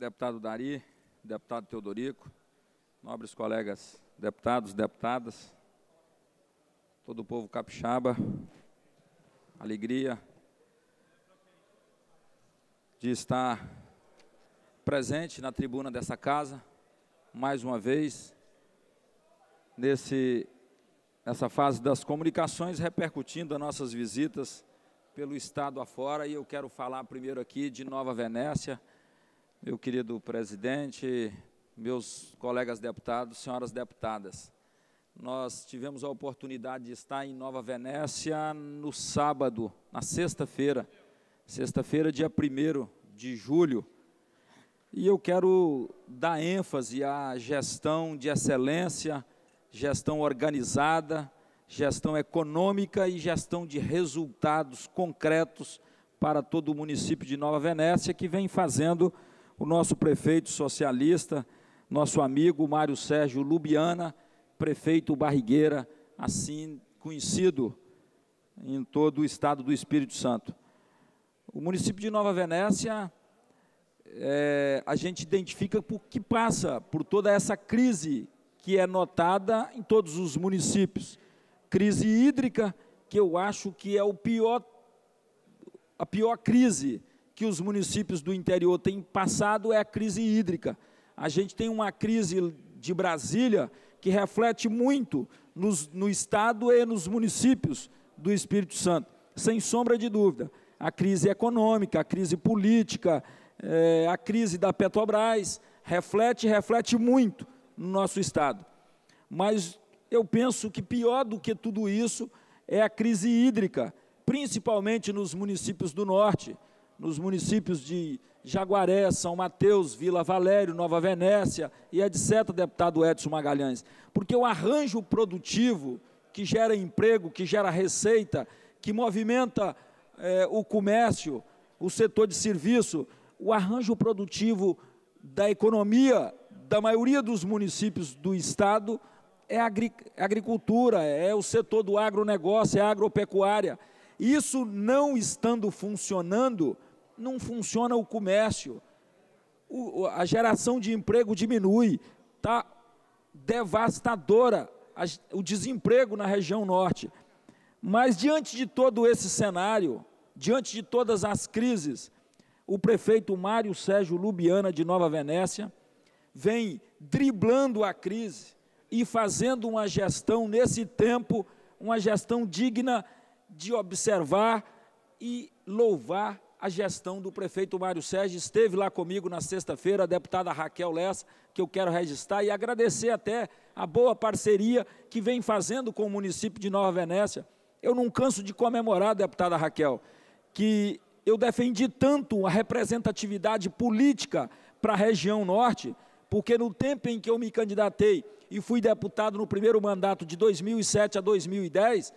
deputado Dari, deputado Teodorico, nobres colegas deputados, deputadas, todo o povo capixaba, alegria de estar presente na tribuna dessa casa, mais uma vez, nesse, nessa fase das comunicações, repercutindo as nossas visitas pelo Estado afora, e eu quero falar primeiro aqui de Nova Venécia, meu querido presidente, meus colegas deputados, senhoras deputadas. Nós tivemos a oportunidade de estar em Nova Venécia no sábado, na sexta-feira, sexta-feira, dia 1 de julho. E eu quero dar ênfase à gestão de excelência, gestão organizada, gestão econômica e gestão de resultados concretos para todo o município de Nova Venécia, que vem fazendo o nosso prefeito socialista, nosso amigo Mário Sérgio Lubiana, prefeito Barrigueira, assim conhecido em todo o estado do Espírito Santo. O município de Nova Venécia, é, a gente identifica por que passa por toda essa crise que é notada em todos os municípios. Crise hídrica, que eu acho que é o pior, a pior crise que os municípios do interior têm passado é a crise hídrica. A gente tem uma crise de Brasília que reflete muito nos, no Estado e nos municípios do Espírito Santo, sem sombra de dúvida. A crise econômica, a crise política, é, a crise da Petrobras, reflete, reflete muito no nosso Estado. Mas eu penso que pior do que tudo isso é a crise hídrica, principalmente nos municípios do Norte, nos municípios de Jaguaré, São Mateus, Vila Valério, Nova Venécia e é etc., deputado Edson Magalhães. Porque o arranjo produtivo que gera emprego, que gera receita, que movimenta eh, o comércio, o setor de serviço, o arranjo produtivo da economia da maioria dos municípios do Estado é a é agricultura, é o setor do agronegócio, é a agropecuária. Isso não estando funcionando, não funciona o comércio, o, a geração de emprego diminui, está devastadora a, o desemprego na região norte. Mas diante de todo esse cenário, diante de todas as crises, o prefeito Mário Sérgio Lubiana de Nova Venécia vem driblando a crise e fazendo uma gestão nesse tempo, uma gestão digna de observar e louvar a gestão do prefeito Mário Sérgio. Esteve lá comigo na sexta-feira, a deputada Raquel Lessa, que eu quero registrar e agradecer até a boa parceria que vem fazendo com o município de Nova Venécia. Eu não canso de comemorar, deputada Raquel, que eu defendi tanto a representatividade política para a região norte, porque no tempo em que eu me candidatei e fui deputado no primeiro mandato de 2007 a 2010,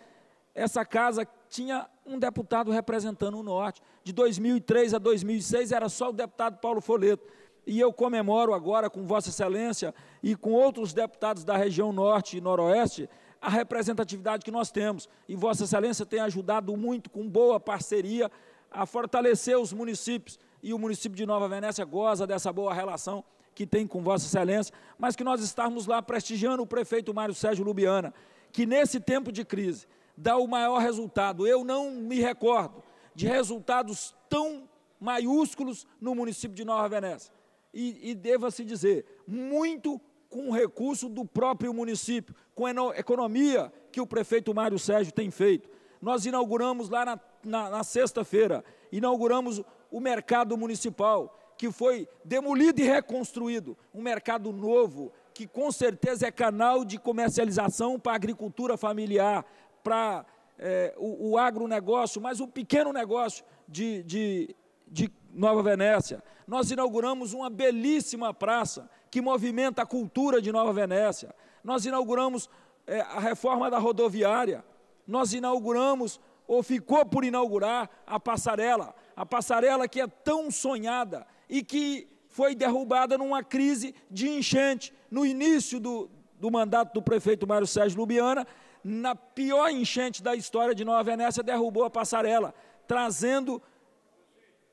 essa casa tinha um deputado representando o Norte. De 2003 a 2006 era só o deputado Paulo Foleto. E eu comemoro agora com Vossa Excelência e com outros deputados da região Norte e Noroeste a representatividade que nós temos. E Vossa Excelência tem ajudado muito, com boa parceria, a fortalecer os municípios. E o município de Nova Venécia goza dessa boa relação que tem com Vossa Excelência, mas que nós estamos lá prestigiando o prefeito Mário Sérgio Lubiana, que nesse tempo de crise, dá o maior resultado. Eu não me recordo de resultados tão maiúsculos no município de Nova Venécia. E, e deva-se assim dizer, muito com recurso do próprio município, com a economia que o prefeito Mário Sérgio tem feito. Nós inauguramos lá na, na, na sexta-feira, inauguramos o mercado municipal, que foi demolido e reconstruído. Um mercado novo, que com certeza é canal de comercialização para a agricultura familiar, para é, o, o agronegócio, mas o pequeno negócio de, de, de Nova Venécia. Nós inauguramos uma belíssima praça que movimenta a cultura de Nova Venécia. Nós inauguramos é, a reforma da rodoviária. Nós inauguramos, ou ficou por inaugurar, a passarela. A passarela que é tão sonhada e que foi derrubada numa crise de enchente no início do, do mandato do prefeito Mário Sérgio Lubiana, na pior enchente da história de Nova Venécia, derrubou a passarela, trazendo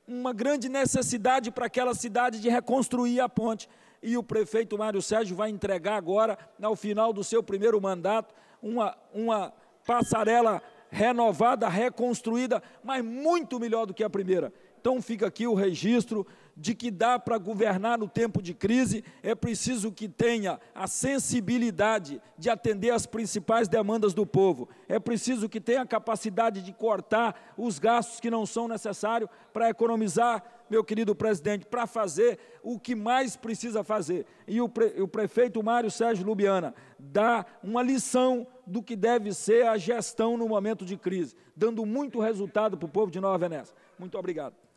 uma grande necessidade para aquela cidade de reconstruir a ponte. E o prefeito Mário Sérgio vai entregar agora, ao final do seu primeiro mandato, uma, uma passarela renovada, reconstruída, mas muito melhor do que a primeira. Então fica aqui o registro de que dá para governar no tempo de crise, é preciso que tenha a sensibilidade de atender às principais demandas do povo, é preciso que tenha a capacidade de cortar os gastos que não são necessários para economizar, meu querido presidente, para fazer o que mais precisa fazer. E o, pre, o prefeito Mário Sérgio Lubiana dá uma lição do que deve ser a gestão no momento de crise, dando muito resultado para o povo de Nova Venécia. Muito obrigado.